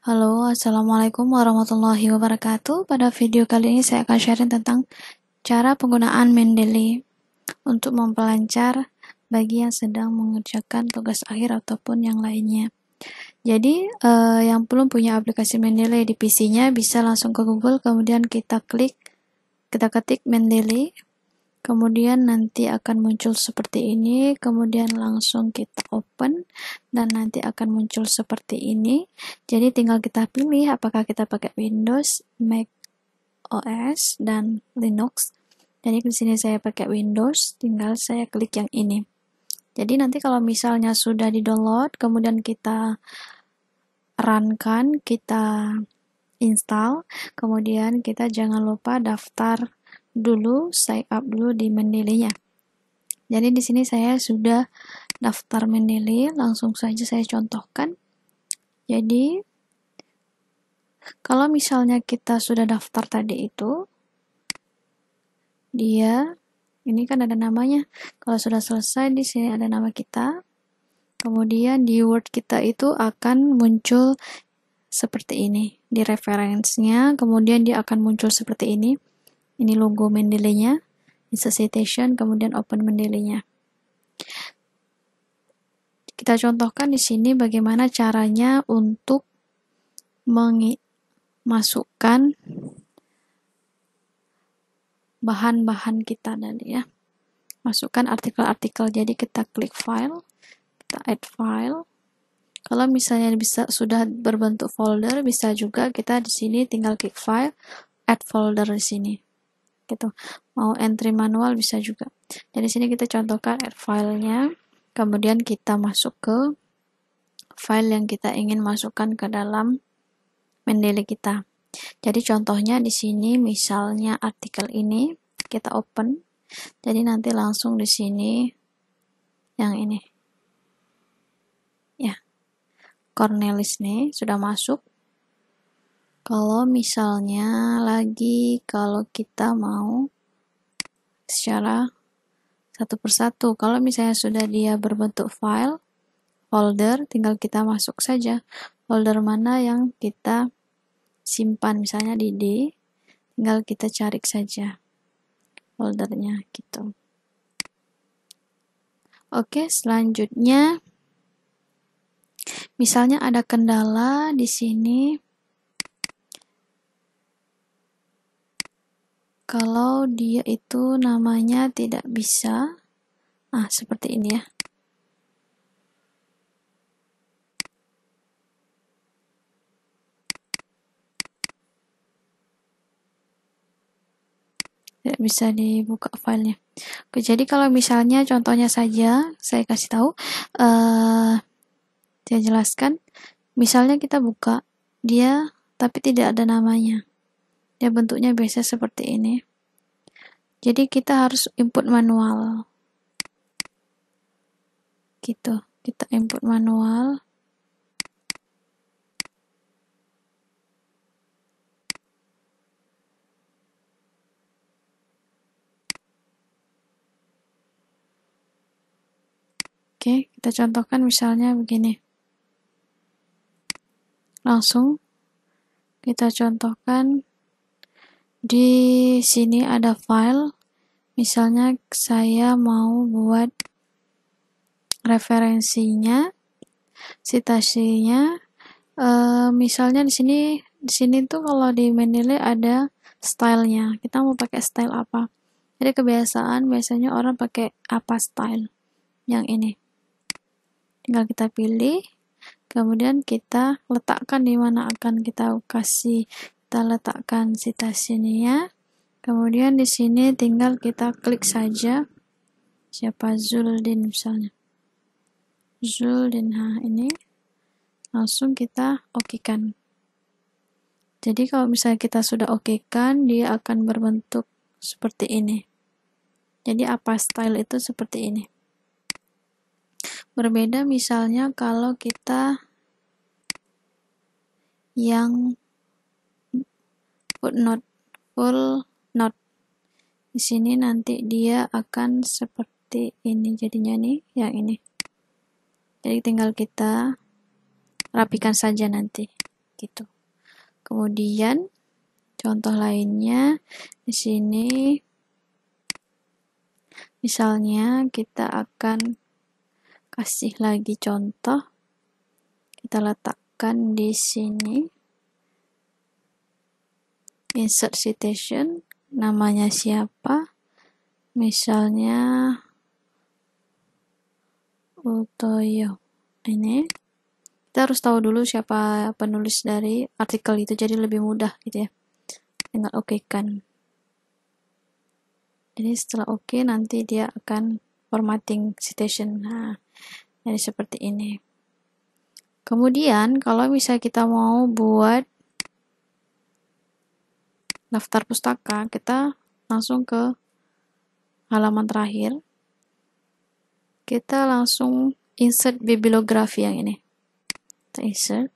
Halo, Assalamualaikum warahmatullahi wabarakatuh. Pada video kali ini saya akan sharing tentang cara penggunaan Mendeley untuk memperlancar bagi yang sedang mengerjakan tugas akhir ataupun yang lainnya. Jadi, eh, yang belum punya aplikasi Mendeley di PC-nya bisa langsung ke Google, kemudian kita klik, kita ketik Mendeley, kemudian nanti akan muncul seperti ini kemudian langsung kita open dan nanti akan muncul seperti ini jadi tinggal kita pilih apakah kita pakai Windows Mac OS dan Linux jadi di sini saya pakai Windows tinggal saya klik yang ini jadi nanti kalau misalnya sudah di download kemudian kita runkan kita install kemudian kita jangan lupa daftar dulu sign up dulu di mendeley Jadi di sini saya sudah daftar Mendeley, langsung saja saya contohkan. Jadi kalau misalnya kita sudah daftar tadi itu dia ini kan ada namanya. Kalau sudah selesai di sini ada nama kita. Kemudian di Word kita itu akan muncul seperti ini di referensinya, kemudian dia akan muncul seperti ini. Ini logo Mendeley-nya. Insert citation, kemudian open Mendeley-nya. Kita contohkan di sini bagaimana caranya untuk masukkan bahan-bahan kita tadi ya. Masukkan artikel-artikel. Jadi kita klik file, kita add file. Kalau misalnya bisa sudah berbentuk folder, bisa juga kita di sini tinggal klik file, add folder di sini gitu mau entry manual bisa juga jadi sini kita contohkan add filenya kemudian kita masuk ke file yang kita ingin masukkan ke dalam Mendeley kita jadi contohnya di sini misalnya artikel ini kita open jadi nanti langsung di sini yang ini ya Cornelis nih sudah masuk kalau misalnya lagi kalau kita mau secara satu persatu. Kalau misalnya sudah dia berbentuk file, folder, tinggal kita masuk saja folder mana yang kita simpan. Misalnya di D, tinggal kita cari saja foldernya gitu. Oke, selanjutnya misalnya ada kendala di sini kalau dia itu namanya tidak bisa ah seperti ini ya tidak bisa dibuka filenya oke jadi kalau misalnya contohnya saja saya kasih tahu uh, eh, saya jelaskan misalnya kita buka dia tapi tidak ada namanya ya bentuknya biasa seperti ini jadi kita harus input manual gitu kita input manual Oke, kita contohkan misalnya begini. Langsung kita contohkan di sini ada file misalnya saya mau buat referensinya citasinya e, misalnya di sini di sini tuh kalau di Mendeley ada stylenya kita mau pakai style apa jadi kebiasaan biasanya orang pakai apa style yang ini tinggal kita pilih kemudian kita letakkan di mana akan kita kasih kita letakkan ya kemudian di sini tinggal kita klik saja siapa Zuldin misalnya Zuldin ha nah, ini langsung kita okekan jadi kalau misalnya kita sudah okekan dia akan berbentuk seperti ini jadi apa style itu seperti ini berbeda misalnya kalau kita yang footnote full note di sini nanti dia akan seperti ini jadinya nih yang ini jadi tinggal kita rapikan saja nanti gitu kemudian contoh lainnya di sini misalnya kita akan kasih lagi contoh kita letakkan di sini insert citation namanya siapa misalnya Utoyo ini kita harus tahu dulu siapa penulis dari artikel itu jadi lebih mudah gitu ya tinggal oke okay kan jadi setelah oke okay, nanti dia akan formatting citation nah jadi seperti ini kemudian kalau misalnya kita mau buat daftar pustaka, kita langsung ke halaman terakhir. Kita langsung insert bibliografi yang ini. Kita insert.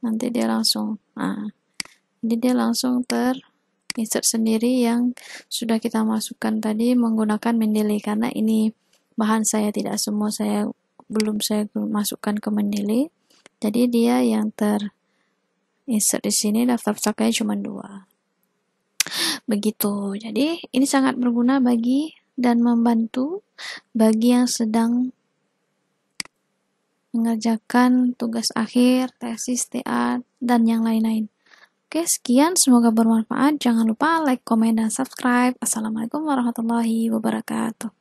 Nanti dia langsung, nah, jadi dia langsung ter insert sendiri yang sudah kita masukkan tadi menggunakan Mendeli karena ini bahan saya tidak semua saya belum saya masukkan ke Mendeli Jadi dia yang ter insert di sini daftar pustakanya cuma dua. Begitu. Jadi, ini sangat berguna bagi dan membantu bagi yang sedang mengerjakan tugas akhir, tesis, TA, dan yang lain-lain. Oke, sekian. Semoga bermanfaat. Jangan lupa like, komen, dan subscribe. Assalamualaikum warahmatullahi wabarakatuh.